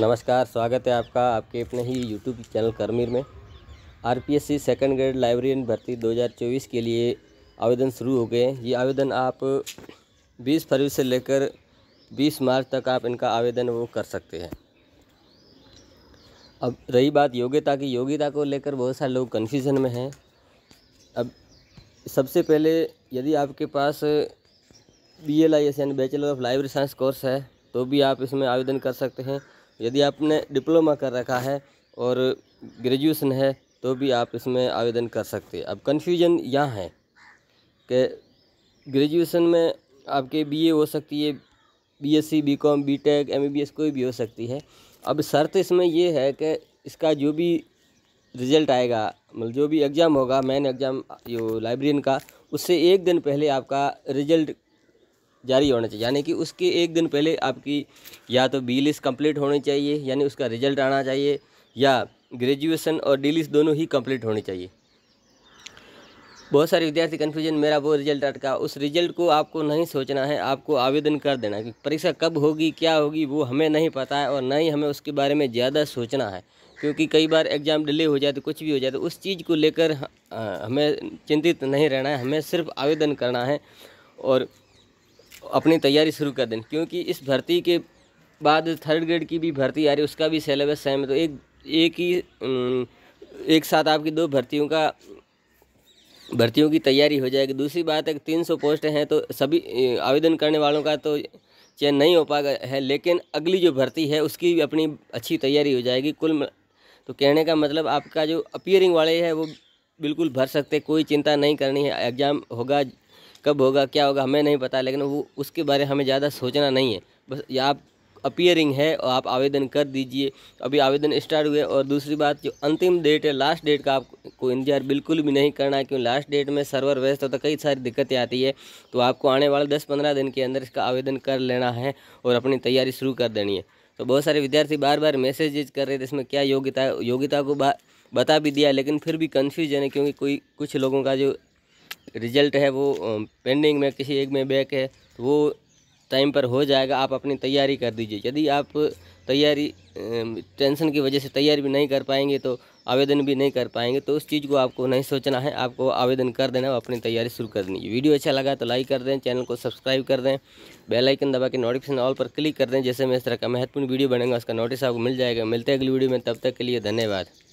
नमस्कार स्वागत है आपका आपके अपने ही यूट्यूब चैनल करमीर में आरपीएससी सेकंड ग्रेड लाइब्रेरियन भर्ती 2024 के लिए आवेदन शुरू हो गए ये आवेदन आप 20 फरवरी से लेकर 20 मार्च तक आप इनका आवेदन वो कर सकते हैं अब रही बात योग्यता की योग्यता को लेकर बहुत सारे लोग कन्फ्यूज़न में हैं अब सबसे पहले यदि आपके पास बी एल आई एस यानी bachelor of library science course है तो भी आप इसमें आवेदन कर सकते हैं यदि आपने डिप्लोमा कर रखा है और ग्रेजुएसन है तो भी आप इसमें आवेदन कर सकते हैं अब कन्फ्यूजन यहाँ है कि ग्रेजुएसन में आपके बीए हो सकती है बीएससी, बीकॉम, बीटेक, एमबीबीएस कोई भी हो सकती है अब शर्त इसमें यह है कि इसका जो भी रिज़ल्ट आएगा मतलब जो भी एग्ज़ाम होगा मैन एग्ज़ाम जो लाइब्रेरियन का उससे एक दिन पहले आपका रिज़ल्ट जारी होना चाहिए यानी कि उसके एक दिन पहले आपकी या तो बी लिस्ट कम्प्लीट होनी चाहिए यानी उसका रिजल्ट आना चाहिए या ग्रेजुएसन और डी लिस्ट दोनों ही कम्प्लीट होनी चाहिए बहुत सारे विद्यार्थी कन्फ्यूजन मेरा वो रिजल्ट अटका उस रिजल्ट को आपको नहीं सोचना है आपको आवेदन कर देना है परीक्षा कब होगी क्या होगी वो हमें नहीं पता है और ना ही हमें उसके बारे में ज़्यादा सोचना है क्योंकि कई बार एग्ज़ाम डिले हो जाए तो कुछ भी हो जाए तो उस चीज़ को लेकर हाँ, हमें चिंतित नहीं रहना है हमें सिर्फ आवेदन करना है और अपनी तैयारी शुरू कर दें क्योंकि इस भर्ती के बाद थर्ड ग्रेड की भी भर्ती आ रही है उसका भी सिलेबस सेम है तो एक एक ही एक साथ आपकी दो भर्तियों का भर्तियों की तैयारी हो जाएगी दूसरी बात है कि तीन सौ पोस्ट हैं तो सभी आवेदन करने वालों का तो चयन नहीं हो पाएगा है लेकिन अगली जो भर्ती है उसकी भी अपनी अच्छी तैयारी हो जाएगी कुल तो कहने का मतलब आपका जो अपियरिंग वाले है वो बिल्कुल भर सकते कोई चिंता नहीं करनी है एग्ज़ाम होगा कब होगा क्या होगा हमें नहीं पता लेकिन वो उसके बारे में हमें ज़्यादा सोचना नहीं है बस आप अपियरिंग है और आप आवेदन कर दीजिए अभी आवेदन स्टार्ट हुए और दूसरी बात जो अंतिम डेट है लास्ट डेट का आपको इंतजार बिल्कुल भी नहीं करना है क्योंकि लास्ट डेट में सर्वर व्यस्त होता है कई सारी दिक्कतें आती है तो आपको आने वाले दस पंद्रह दिन के अंदर इसका आवेदन कर लेना है और अपनी तैयारी शुरू कर देनी है तो बहुत सारे विद्यार्थी बार बार मैसेजेज कर रहे थे इसमें क्या योग्यता योग्यता को बा, बता भी दिया लेकिन फिर भी कन्फ्यूजन है क्योंकि कोई कुछ लोगों का जो रिजल्ट है वो पेंडिंग में किसी एक में बैक है तो वो टाइम पर हो जाएगा आप अपनी तैयारी कर दीजिए यदि आप तैयारी टेंशन की वजह से तैयारी भी नहीं कर पाएंगे तो आवेदन भी नहीं कर पाएंगे तो उस चीज़ को आपको नहीं सोचना है आपको आवेदन कर देना और अपनी तैयारी शुरू कर देनी वीडियो अच्छा लगा तो लाइक कर दें चैनल को सब्सक्राइब कर दें बेल आइकन दबा के नोटिफिकेशन ऑल पर क्लिक कर दें जैसे मैं इस तरह का महत्वपूर्ण वीडियो बनेगा उसका नोटिस आपको मिल जाएगा मिलते हैं अगली वीडियो में तब तक के लिए धन्यवाद